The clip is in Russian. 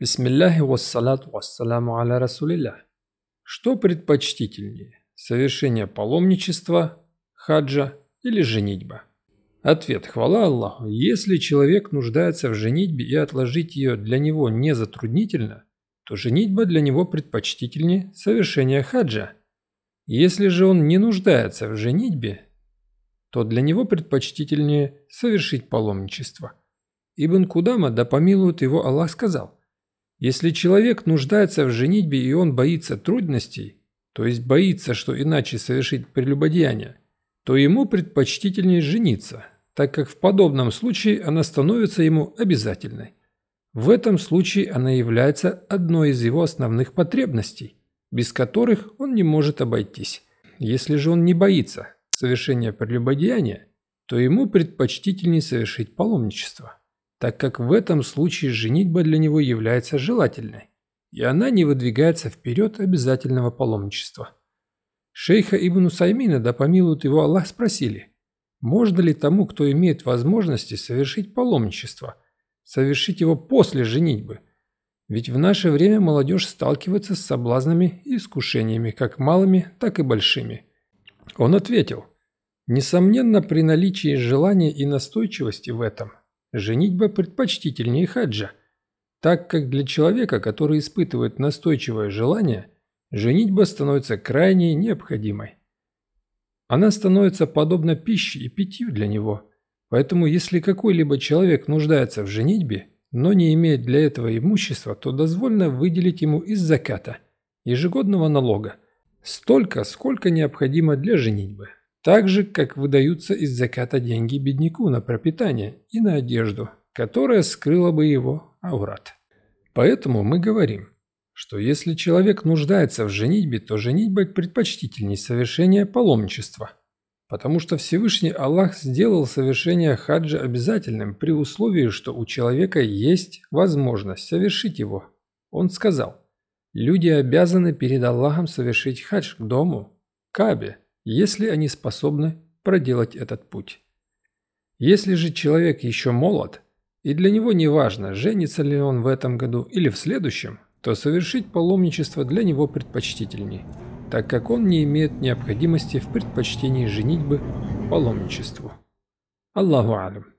Бисмилляхи вассалату вассаламу аля расулиллях. Что предпочтительнее – совершение паломничества, хаджа или женитьба? Ответ – хвала Аллаху. Если человек нуждается в женитьбе и отложить ее для него не затруднительно, то женитьба для него предпочтительнее совершения хаджа. Если же он не нуждается в женитьбе, то для него предпочтительнее совершить паломничество. Ибн Кудама, да помилует его Аллах, сказал – если человек нуждается в женитьбе и он боится трудностей, то есть боится, что иначе совершит прелюбодеяние, то ему предпочтительнее жениться, так как в подобном случае она становится ему обязательной. В этом случае она является одной из его основных потребностей, без которых он не может обойтись. Если же он не боится совершения прелюбодеяния, то ему предпочтительнее совершить паломничество так как в этом случае женитьба для него является желательной, и она не выдвигается вперед обязательного паломничества. Шейха Ибн Саймина, да помилует его Аллах, спросили, можно ли тому, кто имеет возможности совершить паломничество, совершить его после женитьбы? Ведь в наше время молодежь сталкивается с соблазнами и искушениями, как малыми, так и большими. Он ответил, несомненно, при наличии желания и настойчивости в этом – женитьба предпочтительнее хаджа, так как для человека, который испытывает настойчивое желание, женитьба становится крайне необходимой. Она становится подобна пище и питью для него, поэтому если какой-либо человек нуждается в женитьбе, но не имеет для этого имущества, то дозволено выделить ему из заката, ежегодного налога, столько, сколько необходимо для женитьбы так же, как выдаются из заката деньги бедняку на пропитание и на одежду, которая скрыла бы его аурат. Поэтому мы говорим, что если человек нуждается в женитьбе, то женитьба предпочтительнее совершения паломничества, потому что Всевышний Аллах сделал совершение хаджа обязательным при условии, что у человека есть возможность совершить его. Он сказал, люди обязаны перед Аллахом совершить хадж к дому, Кабе, если они способны проделать этот путь. Если же человек еще молод, и для него не важно, женится ли он в этом году или в следующем, то совершить паломничество для него предпочтительней, так как он не имеет необходимости в предпочтении женитьбы паломничеству. Аллаху алям.